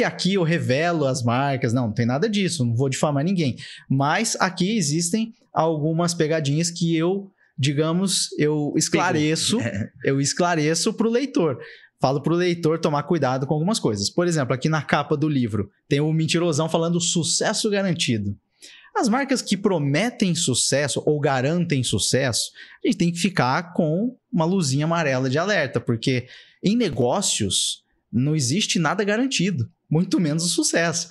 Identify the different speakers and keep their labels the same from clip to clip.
Speaker 1: que aqui eu revelo as marcas, não, não tem nada disso, não vou difamar ninguém. Mas aqui existem algumas pegadinhas que eu, digamos, eu esclareço, é. eu esclareço para o leitor. Falo para o leitor tomar cuidado com algumas coisas. Por exemplo, aqui na capa do livro tem o mentirosão falando sucesso garantido. As marcas que prometem sucesso ou garantem sucesso, a gente tem que ficar com uma luzinha amarela de alerta, porque em negócios não existe nada garantido muito menos o sucesso.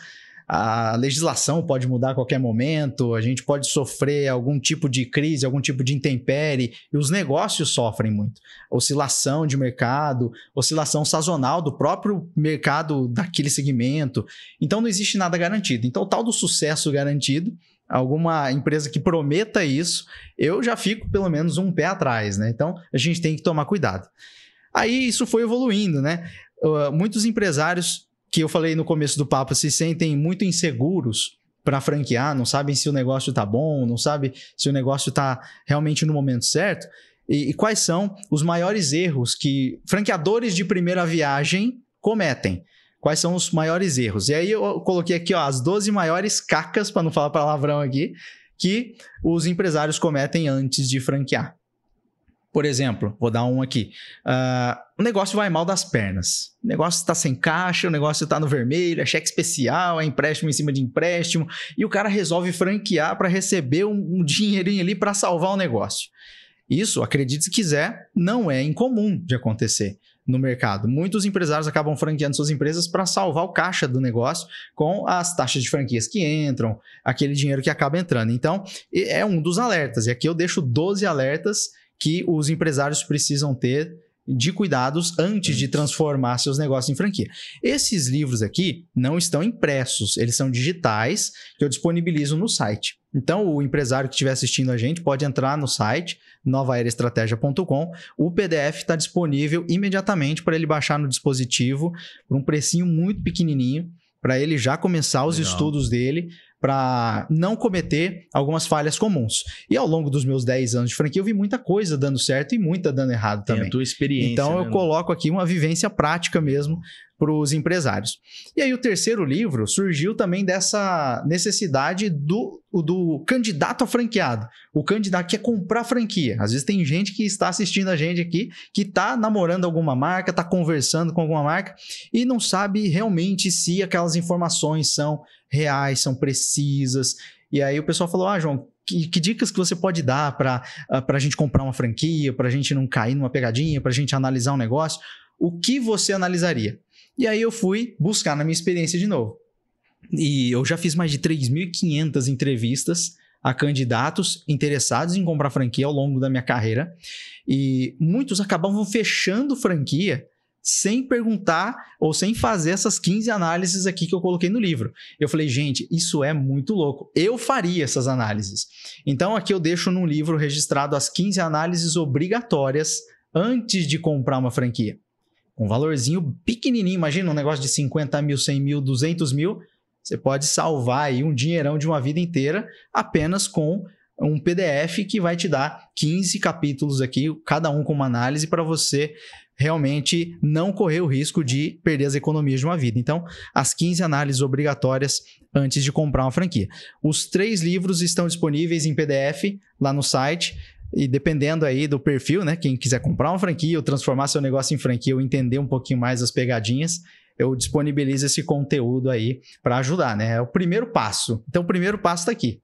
Speaker 1: A legislação pode mudar a qualquer momento, a gente pode sofrer algum tipo de crise, algum tipo de intempérie, e os negócios sofrem muito. Oscilação de mercado, oscilação sazonal do próprio mercado daquele segmento. Então não existe nada garantido. Então, o tal do sucesso garantido alguma empresa que prometa isso, eu já fico pelo menos um pé atrás, né? Então a gente tem que tomar cuidado. Aí isso foi evoluindo, né? Uh, muitos empresários que eu falei no começo do papo, se sentem muito inseguros para franquear, não sabem se o negócio tá bom, não sabe se o negócio tá realmente no momento certo. E, e quais são os maiores erros que franqueadores de primeira viagem cometem? Quais são os maiores erros? E aí eu coloquei aqui ó, as 12 maiores cacas, para não falar palavrão aqui, que os empresários cometem antes de franquear. Por exemplo, vou dar um aqui. Uh, o negócio vai mal das pernas. O negócio está sem caixa, o negócio está no vermelho, é cheque especial, é empréstimo em cima de empréstimo, e o cara resolve franquear para receber um, um dinheirinho ali para salvar o negócio. Isso, acredite se quiser, não é incomum de acontecer no mercado. Muitos empresários acabam franqueando suas empresas para salvar o caixa do negócio com as taxas de franquias que entram, aquele dinheiro que acaba entrando. Então, é um dos alertas. E aqui eu deixo 12 alertas que os empresários precisam ter de cuidados antes de transformar seus negócios em franquia. Esses livros aqui não estão impressos, eles são digitais que eu disponibilizo no site. Então, o empresário que estiver assistindo a gente pode entrar no site novaeraestratégia.com. O PDF está disponível imediatamente para ele baixar no dispositivo por um precinho muito pequenininho para ele já começar os Legal. estudos dele para não cometer algumas falhas comuns. E ao longo dos meus 10 anos de franquia, eu vi muita coisa dando certo e muita dando errado também. Tem a tua experiência. Então né, eu coloco aqui uma vivência prática mesmo para os empresários. E aí o terceiro livro surgiu também dessa necessidade do, do candidato a franqueado, o candidato que quer comprar franquia. Às vezes tem gente que está assistindo a gente aqui, que está namorando alguma marca, está conversando com alguma marca e não sabe realmente se aquelas informações são reais, são precisas. E aí o pessoal falou: ah, João, que, que dicas que você pode dar para a ah, gente comprar uma franquia, para a gente não cair numa pegadinha, para a gente analisar um negócio? O que você analisaria? E aí eu fui buscar na minha experiência de novo. E eu já fiz mais de 3.500 entrevistas a candidatos interessados em comprar franquia ao longo da minha carreira. E muitos acabavam fechando franquia sem perguntar ou sem fazer essas 15 análises aqui que eu coloquei no livro. Eu falei, gente, isso é muito louco. Eu faria essas análises. Então aqui eu deixo no livro registrado as 15 análises obrigatórias antes de comprar uma franquia. Um valorzinho pequenininho, imagina um negócio de 50 mil, 100 mil, 200 mil. Você pode salvar aí um dinheirão de uma vida inteira apenas com um PDF que vai te dar 15 capítulos aqui, cada um com uma análise para você realmente não correr o risco de perder as economias de uma vida. Então, as 15 análises obrigatórias antes de comprar uma franquia. Os três livros estão disponíveis em PDF lá no site. E dependendo aí do perfil, né? Quem quiser comprar uma franquia ou transformar seu negócio em franquia ou entender um pouquinho mais as pegadinhas, eu disponibilizo esse conteúdo aí para ajudar, né? É o primeiro passo. Então, o primeiro passo está aqui.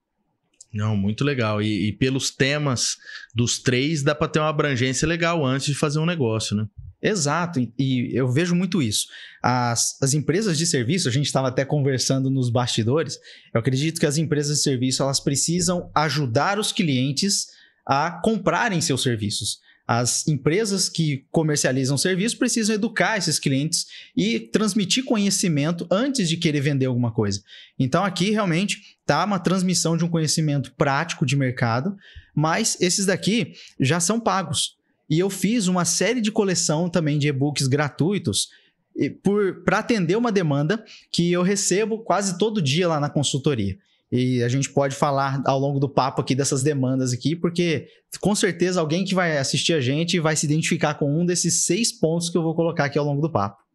Speaker 1: Não, muito legal. E, e, pelos temas dos três, dá para ter uma abrangência legal antes de fazer um negócio, né? Exato, e eu vejo muito isso. As, as empresas de serviço, a gente estava até conversando nos bastidores, eu acredito que as empresas de serviço elas precisam ajudar os clientes a comprarem seus serviços. As empresas que comercializam serviços precisam educar esses clientes e transmitir conhecimento antes de querer vender alguma coisa. Então, aqui realmente está uma transmissão de um conhecimento prático de mercado, mas esses daqui já são pagos. E eu fiz uma série de coleção também de e-books gratuitos para atender uma demanda que eu recebo quase todo dia lá na consultoria. E a gente pode falar ao longo do papo aqui dessas demandas aqui, porque com certeza alguém que vai assistir a gente vai se identificar com um desses seis pontos que eu vou colocar aqui ao longo do papo.